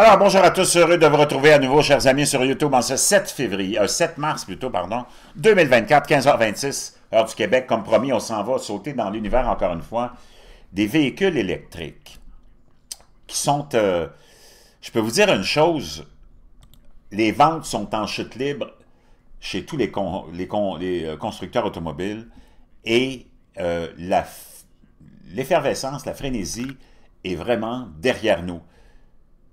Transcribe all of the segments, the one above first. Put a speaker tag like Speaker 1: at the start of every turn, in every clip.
Speaker 1: Alors, bonjour à tous, heureux de vous retrouver à nouveau, chers amis, sur YouTube en ce 7 février, 7 euh, mars plutôt, pardon, 2024, 15h26, heure du Québec. Comme promis, on s'en va sauter dans l'univers, encore une fois, des véhicules électriques qui sont, euh, je peux vous dire une chose, les ventes sont en chute libre chez tous les, euh, constructeurs automobiles et l'effervescence, la frénésie est vraiment derrière nous.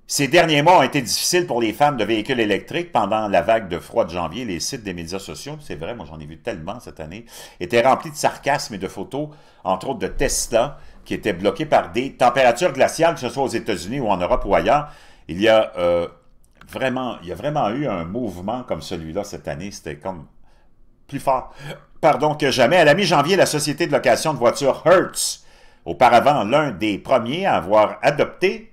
Speaker 1: Ces derniers mois ont été difficiles pour les femmes de véhicules électriques pendant la vague de froid de janvier. Les sites des médias sociaux, c'est vrai, moi j'en ai vu tellement cette année, étaient remplis de sarcasmes et de photos, entre autres de Tesla, qui étaient bloqués par des températures glaciales, que ce soit aux États-Unis ou en Europe ou ailleurs. Il y a, euh, vraiment, il y a vraiment eu un mouvement comme celui-là cette année. C'était comme plus fort pardon, que jamais. À la mi-janvier, la société de location de voitures Hertz, auparavant l'un des premiers à avoir adopté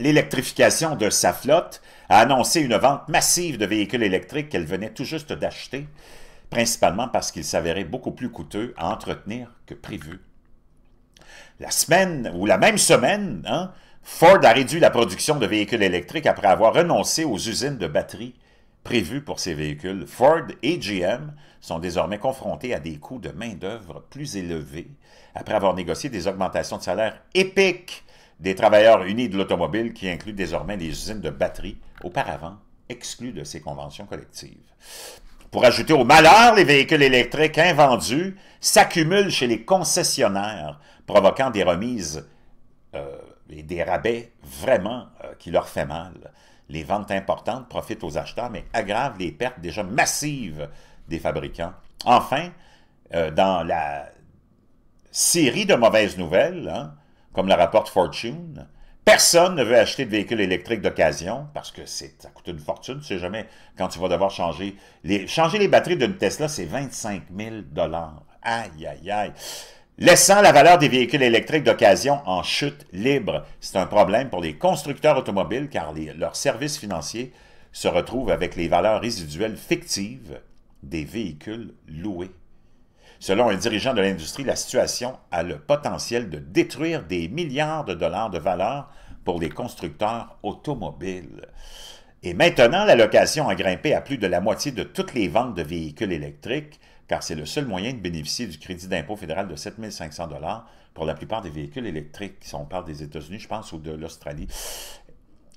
Speaker 1: l'électrification de sa flotte, a annoncé une vente massive de véhicules électriques qu'elle venait tout juste d'acheter, principalement parce qu'ils s'avéraient beaucoup plus coûteux à entretenir que prévu. La semaine, ou la même semaine, hein, Ford a réduit la production de véhicules électriques après avoir renoncé aux usines de batteries prévues pour ces véhicules. Ford et GM sont désormais confrontés à des coûts de main-d'œuvre plus élevés après avoir négocié des augmentations de salaire épiques des travailleurs unis de l'automobile qui incluent désormais les usines de batteries, auparavant exclues de ces conventions collectives. Pour ajouter au malheur, les véhicules électriques invendus s'accumulent chez les concessionnaires, provoquant des remises euh, et des rabais vraiment euh, qui leur fait mal. Les ventes importantes profitent aux acheteurs, mais aggravent les pertes déjà massives des fabricants. Enfin, euh, dans la série de mauvaises nouvelles, hein, comme le rapporte Fortune. Personne ne veut acheter de véhicules électriques d'occasion parce que ça coûte une fortune. Tu sais jamais quand tu vas devoir changer. Les, changer les batteries d'une Tesla, c'est 25 000 Aïe, aïe, aïe. Laissant la valeur des véhicules électriques d'occasion en chute libre. C'est un problème pour les constructeurs automobiles car leurs services financiers se retrouvent avec les valeurs résiduelles fictives des véhicules loués. Selon un dirigeant de l'industrie, la situation a le potentiel de détruire des milliards de dollars de valeur pour les constructeurs automobiles. Et maintenant, la location a grimpé à plus de la moitié de toutes les ventes de véhicules électriques, car c'est le seul moyen de bénéficier du crédit d'impôt fédéral de 7500 500 pour la plupart des véhicules électriques. qui sont parle des États-Unis, je pense, ou de l'Australie.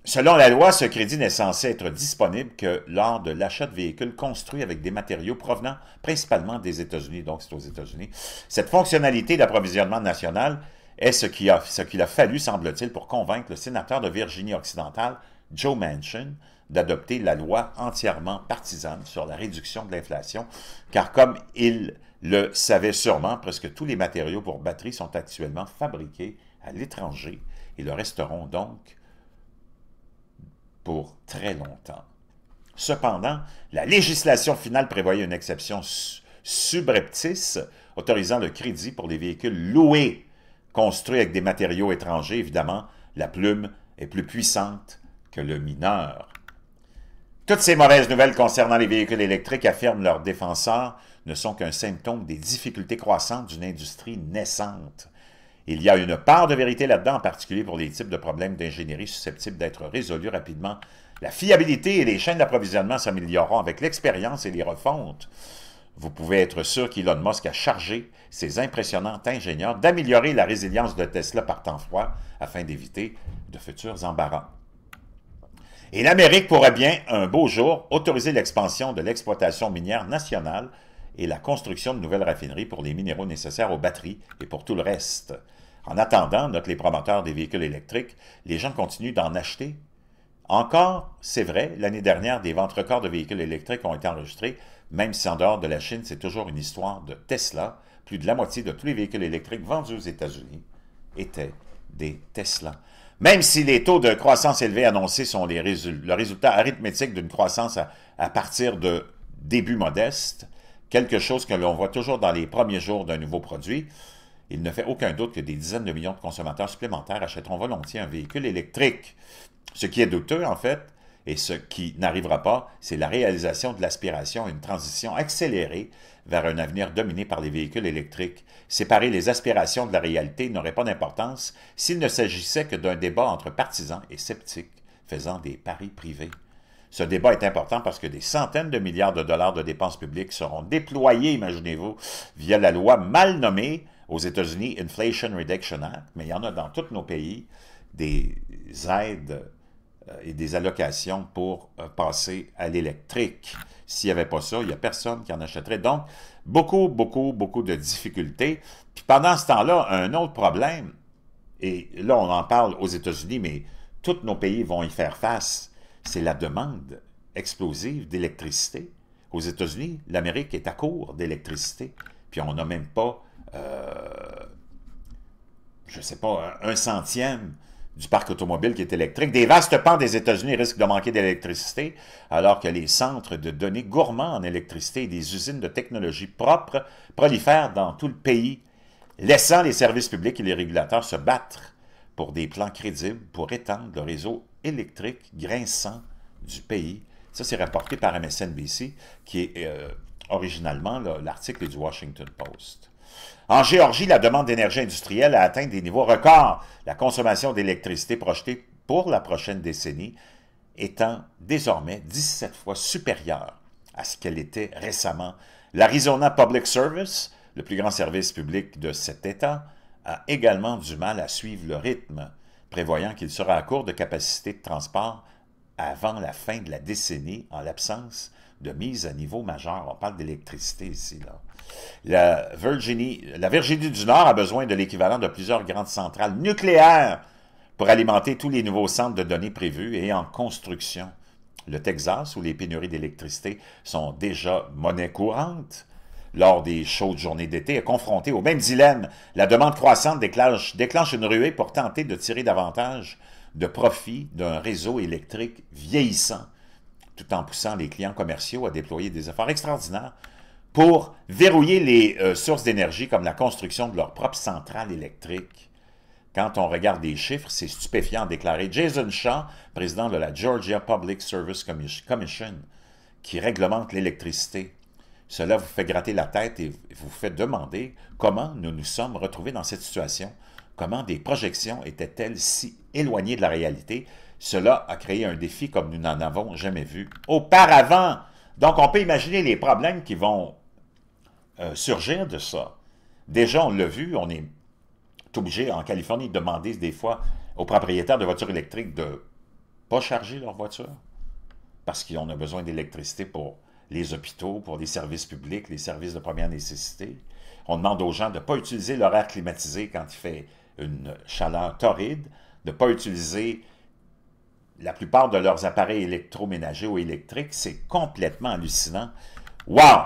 Speaker 1: Selon la loi, ce crédit n'est censé être disponible que lors de l'achat de véhicules construits avec des matériaux provenant principalement des États-Unis, donc c'est aux États-Unis. Cette fonctionnalité d'approvisionnement national est ce qu'il a, a, fallu, semble-t-il, pour convaincre le sénateur de Virginie-Occidentale, Joe Manchin, d'adopter la loi entièrement partisane sur la réduction de l'inflation, car comme il le savait sûrement, presque tous les matériaux pour batteries sont actuellement fabriqués à l'étranger et le resteront donc pour très longtemps. Cependant, la législation finale prévoyait une exception subreptice autorisant le crédit pour les véhicules loués, construits avec des matériaux étrangers. Évidemment, la plume est plus puissante que le mineur. Toutes ces mauvaises nouvelles concernant les véhicules électriques, affirment leurs défenseurs, ne sont qu'un symptôme des difficultés croissantes d'une industrie naissante. Il y a une part de vérité là-dedans, en particulier pour les types de problèmes d'ingénierie susceptibles d'être résolus rapidement. La fiabilité et les chaînes d'approvisionnement s'amélioreront avec l'expérience et les refontes. Vous pouvez être sûr qu'Elon Musk a chargé ses impressionnants ingénieurs d'améliorer la résilience de Tesla par temps froid afin d'éviter de futurs embarras. Et l'Amérique pourrait bien, un beau jour, autoriser l'expansion de l'exploitation minière nationale et la construction de nouvelles raffineries pour les minéraux nécessaires aux batteries et pour tout le reste. En attendant, notent les promoteurs des véhicules électriques, les gens continuent d'en acheter. Encore, c'est vrai, l'année dernière, des ventes records de véhicules électriques ont été enregistrées, même si en dehors de la Chine, c'est toujours une histoire de Tesla. Plus de la moitié de tous les véhicules électriques vendus aux États-Unis étaient des Tesla. Même si les taux de croissance élevés annoncés sont le résultat arithmétique d'une croissance à, à partir de débuts modestes, quelque chose que l'on voit toujours dans les premiers jours d'un nouveau produit, il ne fait aucun doute que des dizaines de millions de consommateurs supplémentaires achèteront volontiers un véhicule électrique. Ce qui est douteux, en fait, et ce qui n'arrivera pas, c'est la réalisation de l'aspiration à une transition accélérée vers un avenir dominé par les véhicules électriques. Séparer les aspirations de la réalité n'aurait pas d'importance s'il ne s'agissait que d'un débat entre partisans et sceptiques faisant des paris privés. Ce débat est important parce que des centaines de milliards de dollars de dépenses publiques seront déployés, imaginez-vous, via la loi mal nommée aux États-Unis, Inflation Reduction Act, mais il y en a dans tous nos pays, des aides euh, et des allocations pour euh, passer à l'électrique. S'il n'y avait pas ça, il n'y a personne qui en achèterait. Donc, beaucoup, beaucoup, beaucoup de difficultés. Puis pendant ce temps-là, un autre problème, et là on en parle aux États-Unis, mais tous nos pays vont y faire face, c'est la demande explosive d'électricité. Aux États-Unis, l'Amérique est à court d'électricité, puis on n'a même pas, euh, je ne sais pas, un centième du parc automobile qui est électrique. Des vastes pans des États-Unis risquent de manquer d'électricité, alors que les centres de données gourmands en électricité et des usines de technologies propres prolifèrent dans tout le pays, laissant les services publics et les régulateurs se battre pour des plans crédibles pour étendre le réseau électrique grinçant du pays. Ça, c'est rapporté par MSNBC, qui est euh, originalement l'article du Washington Post. En Géorgie, la demande d'énergie industrielle a atteint des niveaux records, la consommation d'électricité projetée pour la prochaine décennie étant désormais 17 fois supérieure à ce qu'elle était récemment. L'Arizona Public Service, le plus grand service public de cet État, a également du mal à suivre le rythme, prévoyant qu'il sera à court de capacité de transport avant la fin de la décennie en l'absence de mise à niveau majeure. On parle d'électricité ici. Là. La, Virginie, la Virginie du Nord a besoin de l'équivalent de plusieurs grandes centrales nucléaires pour alimenter tous les nouveaux centres de données prévus et en construction. Le Texas, où les pénuries d'électricité sont déjà monnaie courante, lors des chaudes journées d'été, est confronté au même dilemme. La demande croissante déclenche, une ruée pour tenter de tirer davantage de profit d'un réseau électrique vieillissant, tout en poussant les clients commerciaux à déployer des efforts extraordinaires pour verrouiller les euh, sources d'énergie comme la construction de leur propre centrale électrique. Quand on regarde les chiffres, c'est stupéfiant, déclaré Jason Shaw, président de la Georgia Public Service Commission, qui réglemente l'électricité. Cela vous fait gratter la tête et vous fait demander comment nous nous sommes retrouvés dans cette situation, comment des projections étaient-elles si éloignées de la réalité. Cela a créé un défi comme nous n'en avons jamais vu auparavant. Donc, on peut imaginer les problèmes qui vont euh, surgir de ça. Déjà, on l'a vu, on est obligé en Californie de demander des fois aux propriétaires de voitures électriques de ne pas charger leur voiture parce qu'on a besoin d'électricité pour les hôpitaux, pour les services publics, les services de première nécessité. On demande aux gens de ne pas utiliser l'horaire climatisé quand il fait une chaleur torride, de ne pas utiliser la plupart de leurs appareils électroménagers ou électriques. C'est complètement hallucinant. Wow!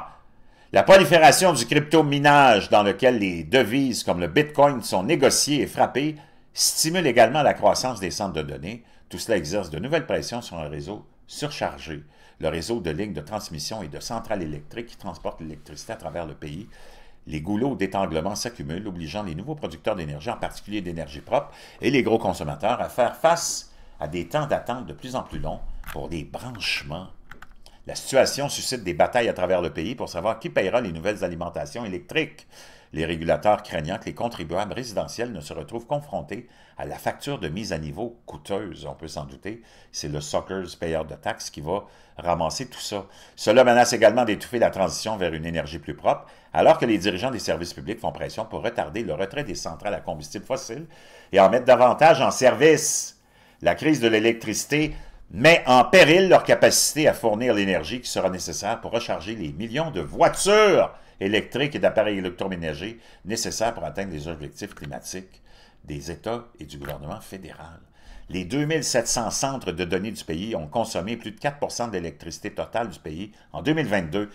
Speaker 1: La prolifération du crypto-minage dans lequel les devises comme le Bitcoin sont négociées et frappées stimule également la croissance des centres de données. Tout cela exerce de nouvelles pressions sur un réseau surchargé le réseau de lignes de transmission et de centrales électriques qui transportent l'électricité à travers le pays. Les goulots d'étanglement s'accumulent, obligeant les nouveaux producteurs d'énergie, en particulier d'énergie propre, et les gros consommateurs à faire face à des temps d'attente de plus en plus longs pour des branchements. La situation suscite des batailles à travers le pays pour savoir qui payera les nouvelles alimentations électriques. Les régulateurs craignant que les contribuables résidentiels ne se retrouvent confrontés à la facture de mise à niveau coûteuse, on peut s'en douter, c'est le Soccer's payeur de taxes qui va ramasser tout ça. Cela menace également d'étouffer la transition vers une énergie plus propre, alors que les dirigeants des services publics font pression pour retarder le retrait des centrales à combustible fossile et en mettre davantage en service. La crise de l'électricité met en péril leur capacité à fournir l'énergie qui sera nécessaire pour recharger les millions de voitures électriques et d'appareils électroménagers nécessaires pour atteindre les objectifs climatiques des États et du gouvernement fédéral. Les 2700 centres de données du pays ont consommé plus de 4 de l'électricité totale du pays en 2022,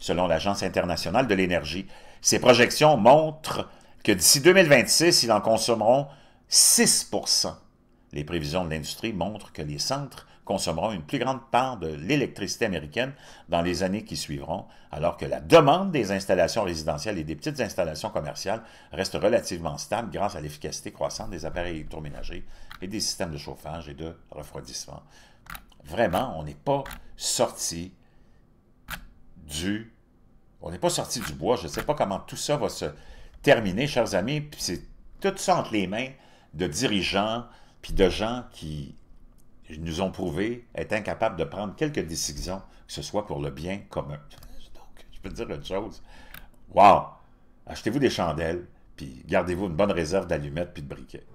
Speaker 1: selon l'Agence internationale de l'énergie. Ces projections montrent que d'ici 2026, ils en consommeront 6 les prévisions de l'industrie montrent que les centres consommeront une plus grande part de l'électricité américaine dans les années qui suivront, alors que la demande des installations résidentielles et des petites installations commerciales reste relativement stable grâce à l'efficacité croissante des appareils électroménagers et des systèmes de chauffage et de refroidissement. Vraiment, on n'est pas sorti du... On n'est pas sorti du bois. Je ne sais pas comment tout ça va se terminer, chers amis. Puis c'est tout ça entre les mains de dirigeants, puis de gens qui nous ont prouvé être incapables de prendre quelques décisions, que ce soit pour le bien commun. Donc, je peux dire une chose. Wow! Achetez-vous des chandelles, puis gardez-vous une bonne réserve d'allumettes puis de briquets.